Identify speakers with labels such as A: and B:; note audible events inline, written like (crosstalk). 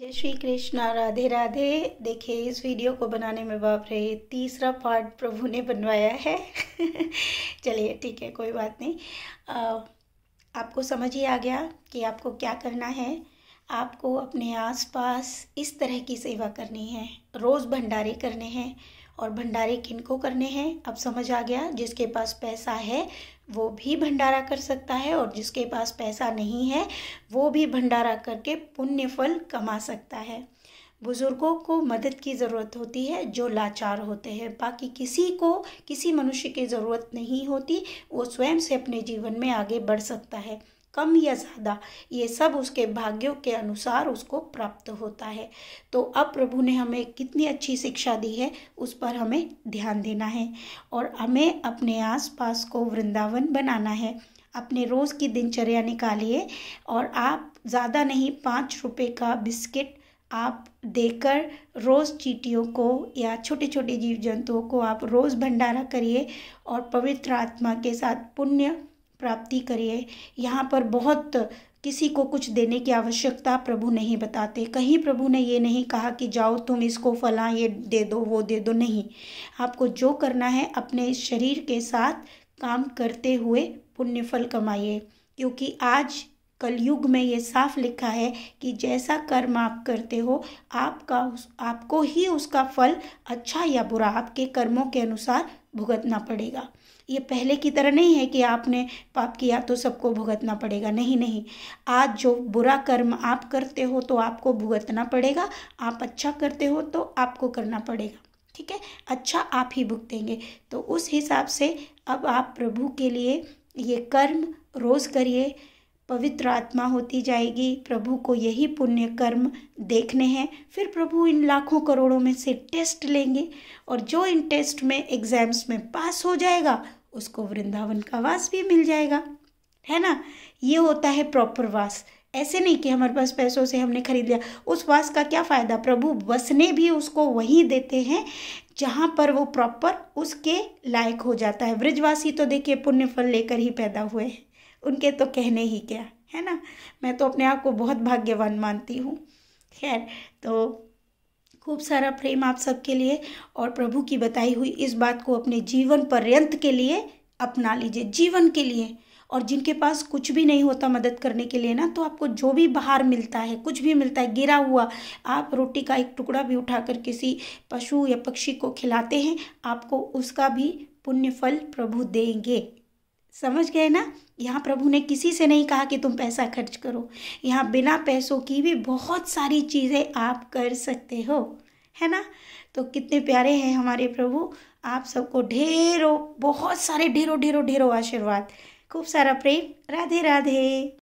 A: जय श्री कृष्णा राधे राधे देखिए इस वीडियो को बनाने में बाप रहे तीसरा पार्ट प्रभु ने बनवाया है (laughs) चलिए ठीक है कोई बात नहीं आ, आपको समझ ही आ गया कि आपको क्या करना है आपको अपने आसपास इस तरह की सेवा करनी है रोज़ भंडारे करने हैं और भंडारे किनको करने हैं अब समझ आ गया जिसके पास पैसा है वो भी भंडारा कर सकता है और जिसके पास पैसा नहीं है वो भी भंडारा करके पुण्य फल कमा सकता है बुज़ुर्गों को मदद की ज़रूरत होती है जो लाचार होते हैं बाकी किसी को किसी मनुष्य की ज़रूरत नहीं होती वो स्वयं से अपने जीवन में आगे बढ़ सकता है कम या ज़्यादा ये सब उसके भाग्यों के अनुसार उसको प्राप्त होता है तो अब प्रभु ने हमें कितनी अच्छी शिक्षा दी है उस पर हमें ध्यान देना है और हमें अपने आसपास को वृंदावन बनाना है अपने रोज़ की दिनचर्या निकालिए और आप ज़्यादा नहीं पाँच रुपये का बिस्किट आप देकर रोज़ चीटियों को या छोटे छोटे जीव जंतुओं को आप रोज़ भंडारा करिए और पवित्र आत्मा के साथ पुण्य प्राप्ति करिए यहाँ पर बहुत किसी को कुछ देने की आवश्यकता प्रभु नहीं बताते कहीं प्रभु ने ये नहीं कहा कि जाओ तुम इसको फला ये दे दो वो दे दो नहीं आपको जो करना है अपने शरीर के साथ काम करते हुए पुण्यफल कमाइए क्योंकि आज कलयुग में ये साफ लिखा है कि जैसा कर्म आप करते हो आपका उस आपको ही उसका फल अच्छा या बुरा आपके कर्मों के अनुसार भुगतना पड़ेगा ये पहले की तरह नहीं है कि आपने पाप किया तो सबको भुगतना पड़ेगा नहीं नहीं आज जो बुरा कर्म आप करते हो तो आपको भुगतना पड़ेगा आप अच्छा करते हो तो आपको करना पड़ेगा ठीक है अच्छा आप ही भुगतेंगे तो उस हिसाब से अब आप प्रभु के लिए ये कर्म रोज़ करिए पवित्र आत्मा होती जाएगी प्रभु को यही पुण्य कर्म देखने हैं फिर प्रभु इन लाखों करोड़ों में से टेस्ट लेंगे और जो इन टेस्ट में एग्ज़ाम्स में पास हो जाएगा उसको वृंदावन का वास भी मिल जाएगा है ना ये होता है प्रॉपर वास ऐसे नहीं कि हमारे पास पैसों से हमने खरीद लिया उस वास का क्या फ़ायदा प्रभु बसने भी उसको वहीं देते हैं जहाँ पर वो प्रॉपर उसके लायक हो जाता है ब्रजवासी तो देखिए पुण्य फल लेकर ही पैदा हुए हैं उनके तो कहने ही क्या है ना मैं तो अपने आप को बहुत भाग्यवान मानती हूँ खैर तो खूब सारा प्रेम आप सबके लिए और प्रभु की बताई हुई इस बात को अपने जीवन पर्यंत के लिए अपना लीजिए जीवन के लिए और जिनके पास कुछ भी नहीं होता मदद करने के लिए ना तो आपको जो भी बाहर मिलता है कुछ भी मिलता है गिरा हुआ आप रोटी का एक टुकड़ा भी उठाकर किसी पशु या पक्षी को खिलाते हैं आपको उसका भी पुण्य फल प्रभु देंगे समझ गए ना यहाँ प्रभु ने किसी से नहीं कहा कि तुम पैसा खर्च करो यहाँ बिना पैसों की भी बहुत सारी चीज़ें आप कर सकते हो है ना तो कितने प्यारे हैं हमारे प्रभु आप सबको ढेरों बहुत सारे ढेरों ढेरों ढेरों आशीर्वाद खूब सारा प्रेम राधे राधे